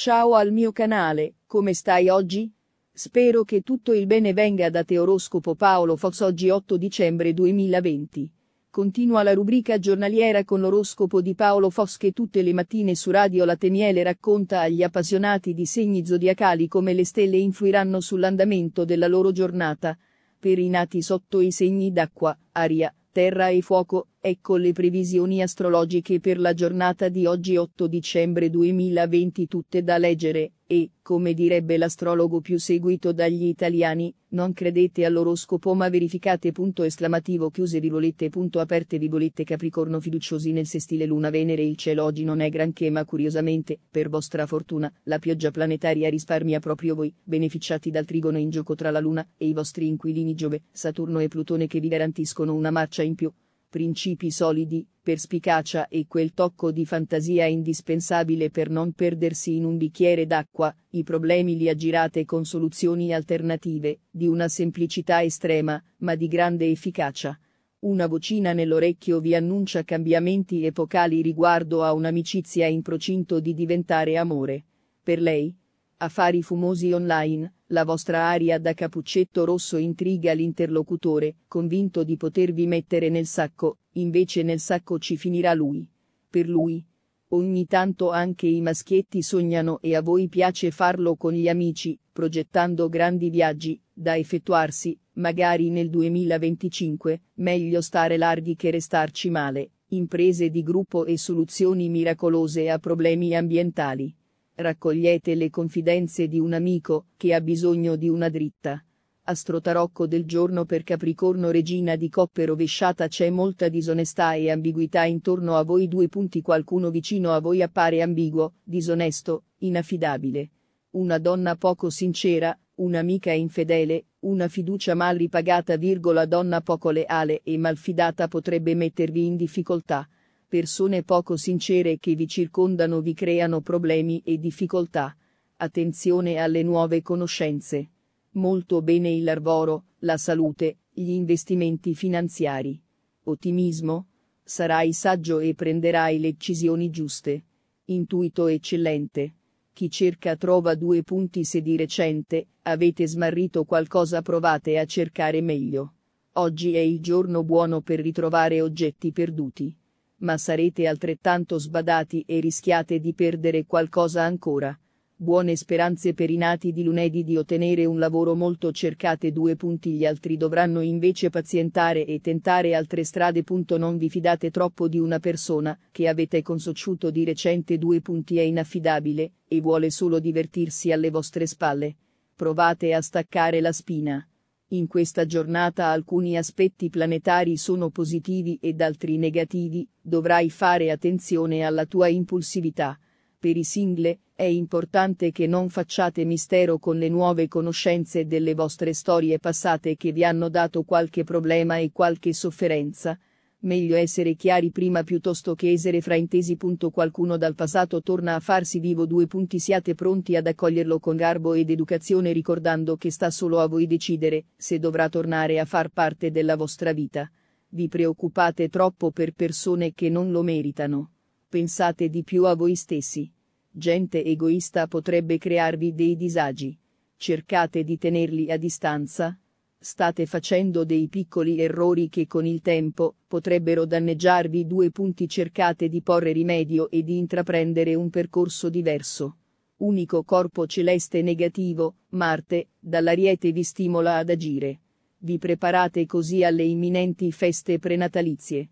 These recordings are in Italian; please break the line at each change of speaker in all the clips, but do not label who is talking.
Ciao al mio canale, come stai oggi? Spero che tutto il bene venga da te oroscopo Paolo Fox oggi 8 dicembre 2020. Continua la rubrica giornaliera con l'oroscopo di Paolo Fox che tutte le mattine su Radio Lateniele racconta agli appassionati di segni zodiacali come le stelle influiranno sull'andamento della loro giornata. Per i nati sotto i segni d'acqua, aria, terra e fuoco, Ecco le previsioni astrologiche per la giornata di oggi 8 dicembre 2020 tutte da leggere, e, come direbbe l'astrologo più seguito dagli italiani, non credete all'oroscopo ma verificate punto esclamativo chiuse virgolette punto aperte virgolette capricorno fiduciosi nel sestile luna venere il cielo oggi non è granché ma curiosamente, per vostra fortuna, la pioggia planetaria risparmia proprio voi, beneficiati dal trigono in gioco tra la luna e i vostri inquilini Giove, Saturno e Plutone che vi garantiscono una marcia in più, principi solidi, perspicacia e quel tocco di fantasia indispensabile per non perdersi in un bicchiere d'acqua, i problemi li aggirate con soluzioni alternative, di una semplicità estrema, ma di grande efficacia. Una vocina nell'orecchio vi annuncia cambiamenti epocali riguardo a un'amicizia in procinto di diventare amore. Per lei, Affari fumosi online, la vostra aria da capuccetto rosso intriga l'interlocutore, convinto di potervi mettere nel sacco, invece nel sacco ci finirà lui. Per lui. Ogni tanto anche i maschietti sognano e a voi piace farlo con gli amici, progettando grandi viaggi, da effettuarsi, magari nel 2025, meglio stare larghi che restarci male, imprese di gruppo e soluzioni miracolose a problemi ambientali. Raccogliete le confidenze di un amico che ha bisogno di una dritta. Astrotarocco del giorno per Capricorno regina di coppe rovesciata c'è molta disonestà e ambiguità intorno a voi due punti qualcuno vicino a voi appare ambiguo, disonesto, inaffidabile. Una donna poco sincera, un'amica infedele, una fiducia mal ripagata virgola donna poco leale e malfidata potrebbe mettervi in difficoltà persone poco sincere che vi circondano vi creano problemi e difficoltà. Attenzione alle nuove conoscenze. Molto bene il lavoro, la salute, gli investimenti finanziari. Ottimismo? Sarai saggio e prenderai le decisioni giuste. Intuito eccellente. Chi cerca trova due punti se di recente avete smarrito qualcosa provate a cercare meglio. Oggi è il giorno buono per ritrovare oggetti perduti ma sarete altrettanto sbadati e rischiate di perdere qualcosa ancora. Buone speranze per i nati di lunedì di ottenere un lavoro molto cercate due punti gli altri dovranno invece pazientare e tentare altre strade. Non vi fidate troppo di una persona che avete consociuto di recente due punti è inaffidabile e vuole solo divertirsi alle vostre spalle. Provate a staccare la spina. In questa giornata alcuni aspetti planetari sono positivi ed altri negativi, dovrai fare attenzione alla tua impulsività. Per i single, è importante che non facciate mistero con le nuove conoscenze delle vostre storie passate che vi hanno dato qualche problema e qualche sofferenza, meglio essere chiari prima piuttosto che essere fraintesi. Qualcuno dal passato torna a farsi vivo. Due punti siate pronti ad accoglierlo con garbo ed educazione ricordando che sta solo a voi decidere se dovrà tornare a far parte della vostra vita. Vi preoccupate troppo per persone che non lo meritano. Pensate di più a voi stessi. Gente egoista potrebbe crearvi dei disagi. Cercate di tenerli a distanza, State facendo dei piccoli errori che con il tempo potrebbero danneggiarvi. Due punti cercate di porre rimedio e di intraprendere un percorso diverso. Unico corpo celeste negativo, Marte, dall'ariete vi stimola ad agire. Vi preparate così alle imminenti feste prenatalizie.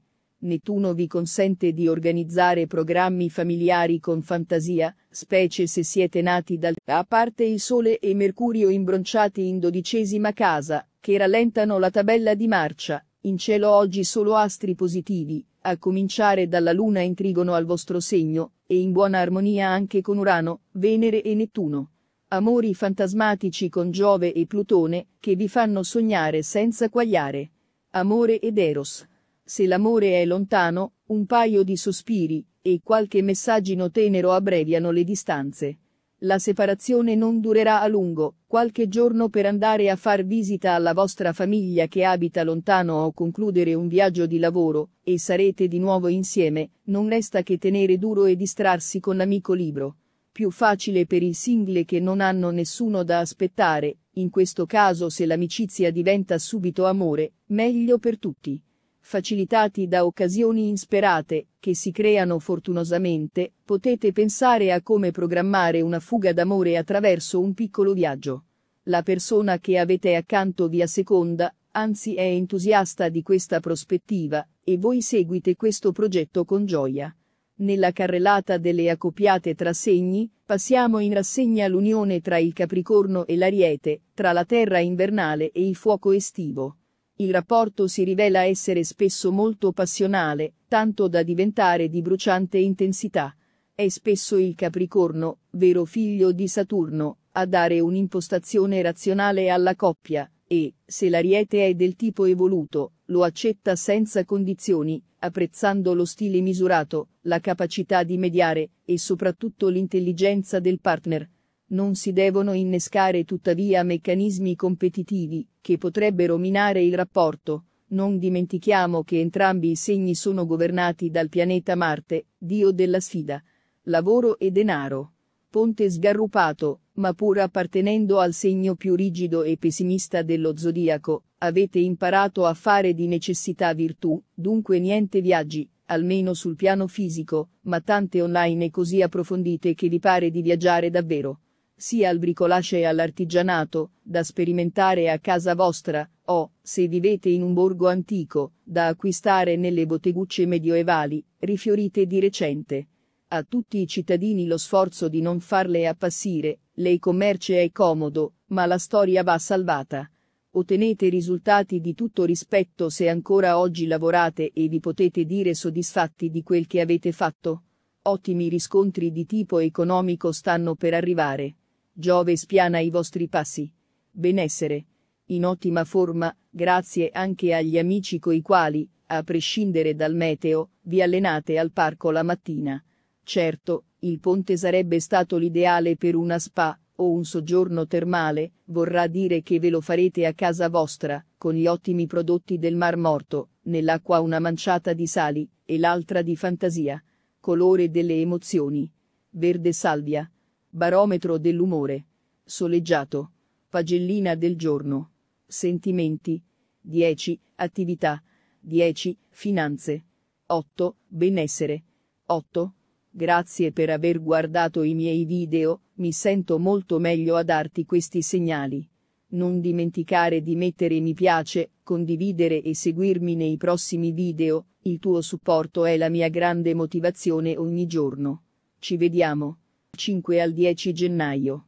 Nettuno vi consente di organizzare programmi familiari con fantasia, specie se siete nati dal a parte il Sole e Mercurio imbronciati in dodicesima casa, che rallentano la tabella di marcia, in cielo oggi solo astri positivi, a cominciare dalla Luna in trigono al vostro segno, e in buona armonia anche con Urano, Venere e Nettuno. Amori fantasmatici con Giove e Plutone, che vi fanno sognare senza quagliare. Amore ed Eros se l'amore è lontano, un paio di sospiri, e qualche messaggino tenero abbreviano le distanze. La separazione non durerà a lungo, qualche giorno per andare a far visita alla vostra famiglia che abita lontano o concludere un viaggio di lavoro, e sarete di nuovo insieme, non resta che tenere duro e distrarsi con l'amico libro. Più facile per i single che non hanno nessuno da aspettare, in questo caso se l'amicizia diventa subito amore, meglio per tutti facilitati da occasioni insperate, che si creano fortunosamente, potete pensare a come programmare una fuga d'amore attraverso un piccolo viaggio. La persona che avete accanto vi asseconda, anzi è entusiasta di questa prospettiva, e voi seguite questo progetto con gioia. Nella carrellata delle accoppiate tra segni, passiamo in rassegna l'unione tra il Capricorno e l'Ariete, tra la terra invernale e il fuoco estivo il rapporto si rivela essere spesso molto passionale, tanto da diventare di bruciante intensità. È spesso il Capricorno, vero figlio di Saturno, a dare un'impostazione razionale alla coppia, e, se l'ariete è del tipo evoluto, lo accetta senza condizioni, apprezzando lo stile misurato, la capacità di mediare, e soprattutto l'intelligenza del partner, non si devono innescare tuttavia meccanismi competitivi, che potrebbero minare il rapporto. Non dimentichiamo che entrambi i segni sono governati dal pianeta Marte, dio della sfida, lavoro e denaro. Ponte sgarrupato, ma pur appartenendo al segno più rigido e pessimista dello zodiaco, avete imparato a fare di necessità virtù, dunque niente viaggi, almeno sul piano fisico, ma tante online così approfondite che vi pare di viaggiare davvero sia al bricolage e all'artigianato, da sperimentare a casa vostra, o, se vivete in un borgo antico, da acquistare nelle bottegucce medioevali, rifiorite di recente. A tutti i cittadini lo sforzo di non farle appassire, lei commerce è comodo, ma la storia va salvata. Ottenete risultati di tutto rispetto se ancora oggi lavorate e vi potete dire soddisfatti di quel che avete fatto. Ottimi riscontri di tipo economico stanno per arrivare. Giove spiana i vostri passi. Benessere. In ottima forma, grazie anche agli amici coi quali, a prescindere dal meteo, vi allenate al parco la mattina. Certo, il ponte sarebbe stato l'ideale per una spa o un soggiorno termale, vorrà dire che ve lo farete a casa vostra, con gli ottimi prodotti del Mar Morto, nell'acqua una manciata di sali e l'altra di fantasia, colore delle emozioni. Verde salvia. Barometro dell'umore. Soleggiato. Pagellina del giorno. Sentimenti. 10. Attività. 10. Finanze. 8. Benessere. 8. Grazie per aver guardato i miei video, mi sento molto meglio a darti questi segnali. Non dimenticare di mettere mi piace, condividere e seguirmi nei prossimi video, il tuo supporto è la mia grande motivazione ogni giorno. Ci vediamo. 5 al 10 gennaio.